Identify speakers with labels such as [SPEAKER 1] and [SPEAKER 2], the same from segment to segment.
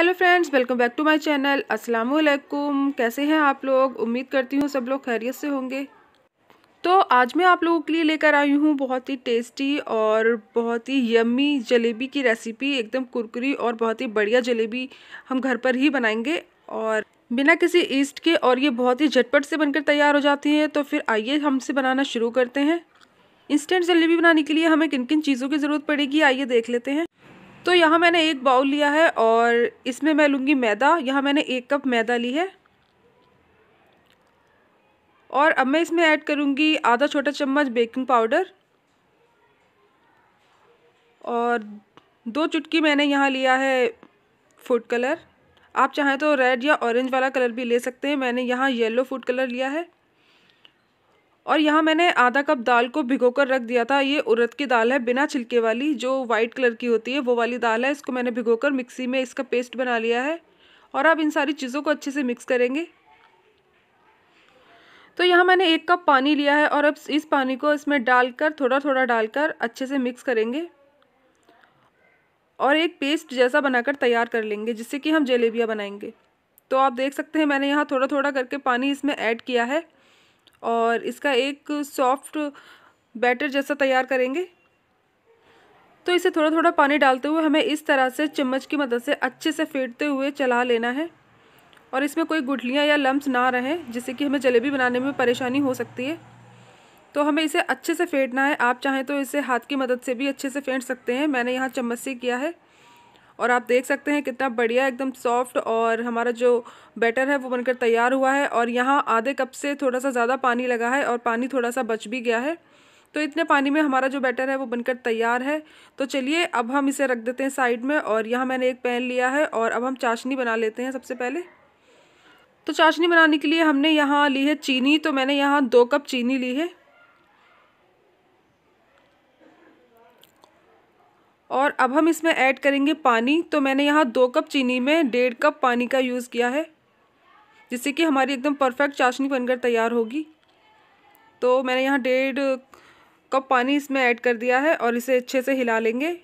[SPEAKER 1] hello friends welcome back to my channel अस्सलाम वालेकुम कैसे हैं आप लोग उम्मीद करती हूँ सब लोग खैरियत से होंगे तो आज मैं आप लोगों के लिए लेकर आई हूँ बहुत ही टेस्टी और बहुत ही यम्मी जलेबी की रेसिपी एकदम कुरकुरी और बहुत ही बढ़िया जलेबी हम घर पर ही बनाएंगे और बिना किसी ईस्ट के और ये बहुत ही झटपट से बनकर तैयार हो जाती है तो फिर आइए हमसे बनाना शुरू करते हैं इंस्टेंट जलेबी बनाने के लिए हमें किन किन चीज़ों की ज़रूरत पड़ेगी आइए देख लेते हैं तो यहाँ मैंने एक बाउल लिया है और इसमें मैं लूँगी मैदा यहाँ मैंने एक कप मैदा ली है और अब मैं इसमें ऐड करूँगी आधा छोटा चम्मच बेकिंग पाउडर और दो चुटकी मैंने यहाँ लिया है फूड कलर आप चाहें तो रेड या ऑरेंज वाला कलर भी ले सकते हैं मैंने यहाँ येलो फूड कलर लिया है और यहाँ मैंने आधा कप दाल को भिगो कर रख दिया था ये उरद की दाल है बिना छिलके वाली जो वाइट कलर की होती है वो वाली दाल है इसको मैंने भिगो कर मिक्सी में इसका पेस्ट बना लिया है और आप इन सारी चीज़ों को अच्छे से मिक्स करेंगे तो यहाँ मैंने एक कप पानी लिया है और अब इस पानी को इसमें डालकर थोड़ा थोड़ा डालकर अच्छे से मिक्स करेंगे और एक पेस्ट जैसा बनाकर तैयार कर लेंगे जिससे कि हम जलेबियाँ बनाएंगे तो आप देख सकते हैं मैंने यहाँ थोड़ा थोड़ा करके पानी इसमें ऐड किया है और इसका एक सॉफ्ट बैटर जैसा तैयार करेंगे तो इसे थोड़ा थोड़ा पानी डालते हुए हमें इस तरह से चम्मच की मदद से अच्छे से फेंटते हुए चला लेना है और इसमें कोई गुठलियाँ या लम्ब ना रहें जिससे कि हमें जलेबी बनाने में परेशानी हो सकती है तो हमें इसे अच्छे से फेंटना है आप चाहें तो इसे हाथ की मदद से भी अच्छे से फेंट सकते हैं मैंने यहाँ चम्मच से किया है और आप देख सकते हैं कितना बढ़िया एकदम सॉफ्ट और हमारा जो बैटर है वो बनकर तैयार हुआ है और यहाँ आधे कप से थोड़ा सा ज़्यादा पानी लगा है और पानी थोड़ा सा बच भी गया है तो इतने पानी में हमारा जो बैटर है वो बनकर तैयार है तो चलिए अब हम इसे रख देते हैं साइड में और यहाँ मैंने एक पैन लिया है और अब हम चाशनी बना लेते हैं सबसे पहले तो चाशनी बनाने के लिए हमने यहाँ ली है चीनी तो मैंने यहाँ दो कप चीनी ली है और अब हम इसमें ऐड करेंगे पानी तो मैंने यहाँ दो कप चीनी में डेढ़ कप पानी का यूज़ किया है जिससे कि हमारी एकदम परफेक्ट चाशनी बनकर तैयार होगी तो मैंने यहाँ डेढ़ कप पानी इसमें ऐड कर दिया है और इसे अच्छे से हिला लेंगे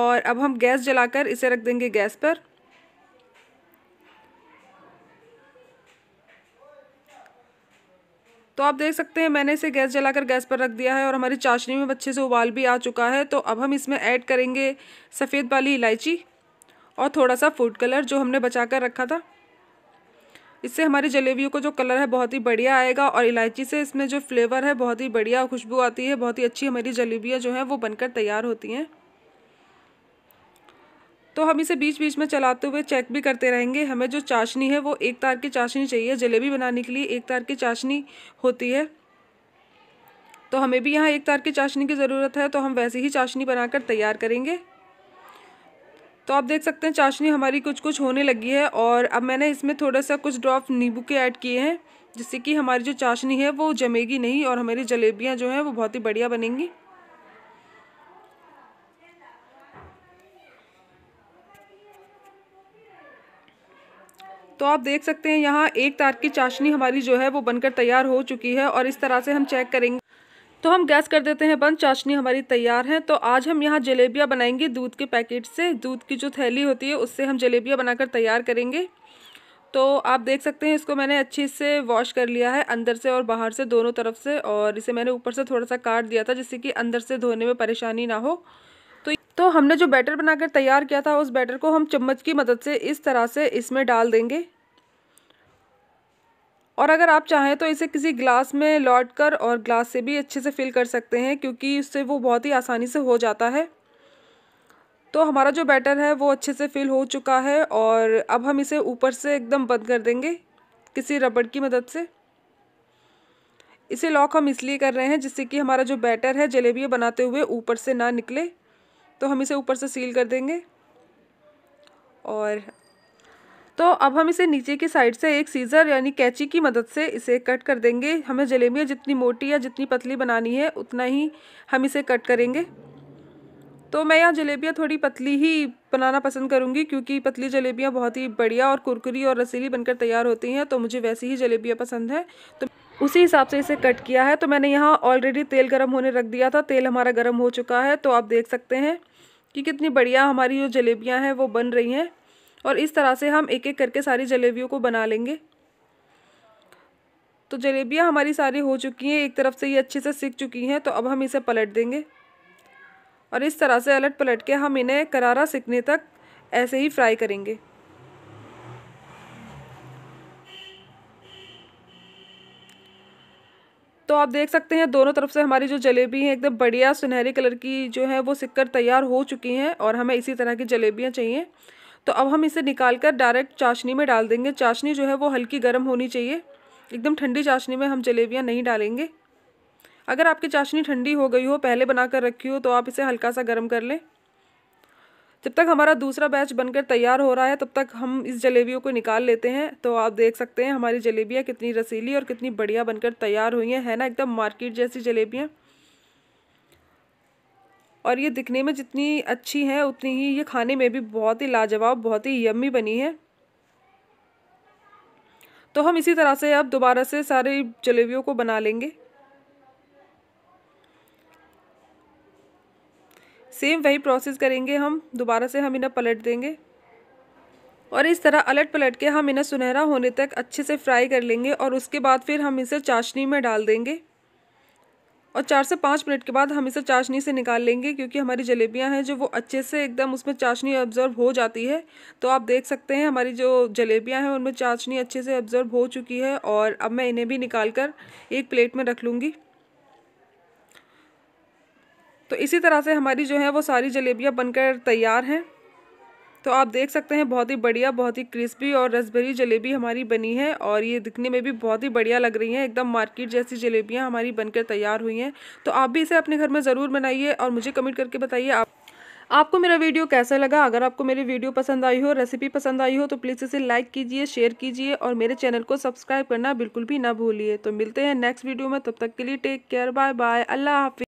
[SPEAKER 1] और अब हम गैस जलाकर इसे रख देंगे गैस पर तो आप देख सकते हैं मैंने इसे गैस जलाकर गैस पर रख दिया है और हमारी चाशनी में अच्छे से उबाल भी आ चुका है तो अब हम इसमें ऐड करेंगे सफ़ेद वाली इलायची और थोड़ा सा फूड कलर जो हमने बचा कर रखा था इससे हमारी जलेबियों को जो कलर है बहुत ही बढ़िया आएगा और इलायची से इसमें जो फ्लेवर है बहुत ही बढ़िया खुशबू आती है बहुत ही अच्छी हमारी जलेबियाँ जो हैं वो बनकर तैयार होती हैं तो हम इसे बीच बीच में चलाते हुए चेक भी करते रहेंगे हमें जो चाशनी है वो एक तार की चाशनी चाहिए जलेबी बनाने के लिए एक तार की चाशनी होती है तो हमें भी यहाँ एक तार की चाशनी की ज़रूरत है तो हम वैसे ही चाशनी बनाकर तैयार करेंगे तो आप देख सकते हैं चाशनी हमारी कुछ कुछ होने लगी है और अब मैंने इसमें थोड़ा सा कुछ ड्रॉप नींबू के ऐड किए हैं जिससे कि हमारी जो चाशनी है वो जमेगी नहीं और हमारी जलेबियाँ जो हैं वो बहुत ही बढ़िया बनेंगी तो आप देख सकते हैं यहाँ एक तार की चाशनी हमारी जो है वो बनकर तैयार हो चुकी है और इस तरह से हम चेक करेंगे तो हम गैस कर देते हैं बंद चाशनी हमारी तैयार है तो आज हम यहाँ जलेबियाँ बनाएंगे दूध के पैकेट से दूध की जो थैली होती है उससे हम जलेबियाँ बनाकर तैयार करेंगे तो आप देख सकते हैं इसको मैंने अच्छे से वॉश कर लिया है अंदर से और बाहर से दोनों तरफ से और इसे मैंने ऊपर से थोड़ा सा काट दिया था जिससे कि अंदर से धोने में परेशानी ना हो तो हमने जो बैटर बनाकर तैयार किया था उस बैटर को हम चम्मच की मदद से इस तरह से इसमें डाल देंगे और अगर आप चाहें तो इसे किसी ग्लास में लौट कर और ग्लास से भी अच्छे से फिल कर सकते हैं क्योंकि उससे वो बहुत ही आसानी से हो जाता है तो हमारा जो बैटर है वो अच्छे से फिल हो चुका है और अब हम इसे ऊपर से एकदम बंद कर देंगे किसी रबड़ की मदद से इसे लॉक हम इसलिए कर रहे हैं जिससे कि हमारा जो बैटर है जलेबियाँ बनाते हुए ऊपर से ना निकले तो हम इसे ऊपर से सील कर देंगे और तो अब हम इसे नीचे की साइड से एक सीज़र यानी कैची की मदद से इसे कट कर देंगे हमें जलेबियाँ जितनी मोटी या जितनी पतली बनानी है उतना ही हम इसे कट करेंगे तो मैं यहाँ जलेबियाँ थोड़ी पतली ही बनाना पसंद करूँगी क्योंकि पतली जलेबियाँ बहुत ही बढ़िया और कुरकुरी और रसीली बनकर तैयार होती हैं तो मुझे वैसी ही जलेबियाँ पसंद हैं तो उसी हिसाब से इसे कट किया है तो मैंने यहाँ ऑलरेडी तेल गर्म होने रख दिया था तेल हमारा गर्म हो चुका है तो आप देख सकते हैं कि कितनी बढ़िया हमारी जो जलेबियाँ हैं वो बन रही हैं और इस तरह से हम एक एक करके सारी जलेबियों को बना लेंगे तो जलेबियाँ हमारी सारी हो चुकी हैं एक तरफ से ये अच्छे से सीख चुकी हैं तो अब हम इसे पलट देंगे और इस तरह से अलट पलट के हम इन्हें करारा सीखने तक ऐसे ही फ्राई करेंगे तो आप देख सकते हैं दोनों तरफ से हमारी जो जलेबी है एकदम बढ़िया सुनहरी कलर की जो है वो सिक्कर तैयार हो चुकी हैं और हमें इसी तरह की जलेबियाँ चाहिए तो अब हम इसे निकाल कर डायरेक्ट चाशनी में डाल देंगे चाशनी जो है वो हल्की गर्म होनी चाहिए एकदम ठंडी चाशनी में हम जलेबियाँ नहीं डालेंगे अगर आपकी चाशनी ठंडी हो गई हो पहले बना कर रखी हो तो आप इसे हल्का सा गर्म कर लें जब तक हमारा दूसरा बैच बनकर तैयार हो रहा है तब तक हम इस जलेबियों को निकाल लेते हैं तो आप देख सकते हैं हमारी जलेबियाँ कितनी रसीली और कितनी बढ़िया बनकर तैयार हुई हैं है ना एकदम मार्केट जैसी जलेबियाँ और ये दिखने में जितनी अच्छी हैं उतनी ही ये खाने में भी बहुत ही लाजवाब बहुत ही यम्मी बनी है तो हम इसी तरह से अब दोबारा से सारी जलेबियों को बना लेंगे सेम वही प्रोसेस करेंगे हम दोबारा से हम इन्हें पलट देंगे और इस तरह अलट पलट के हम इन्हें सुनहरा होने तक अच्छे से फ्राई कर लेंगे और उसके बाद फिर हम इसे चाशनी में डाल देंगे और चार से पाँच मिनट के बाद हम इसे चाशनी से निकाल लेंगे क्योंकि हमारी जलेबियाँ हैं जो वो अच्छे से एकदम उसमें चाशनी ऑब्ज़र्व हो जाती है तो आप देख सकते हैं हमारी जो जलेबियाँ हैं उनमें चाशनी अच्छे से ऑब्ज़र्व हो चुकी है और अब मैं इन्हें भी निकाल कर एक प्लेट में रख लूँगी तो इसी तरह से हमारी जो है वो सारी जलेबियाँ बनकर तैयार हैं तो आप देख सकते हैं बहुत ही बढ़िया बहुत ही क्रिस्पी और रसभरी जलेबी हमारी बनी है और ये दिखने में भी बहुत ही बढ़िया लग रही हैं एकदम मार्केट जैसी जलेबियाँ हमारी बनकर तैयार हुई हैं तो आप भी इसे अपने घर में ज़रूर बनाइए और मुझे कमेंट करके बताइए आप आपको मेरा वीडियो कैसा लगा अगर आपको मेरी वीडियो पसंद आई हो रेसिपी पसंद आई हो तो प्लीज़ इसे लाइक कीजिए शेयर कीजिए और मेरे चैनल को सब्सक्राइब करना बिल्कुल भी ना भूलिए तो मिलते हैं नेक्स्ट वीडियो में तब तक के लिए टेक केयर बाय बाय अल्लाह हाफि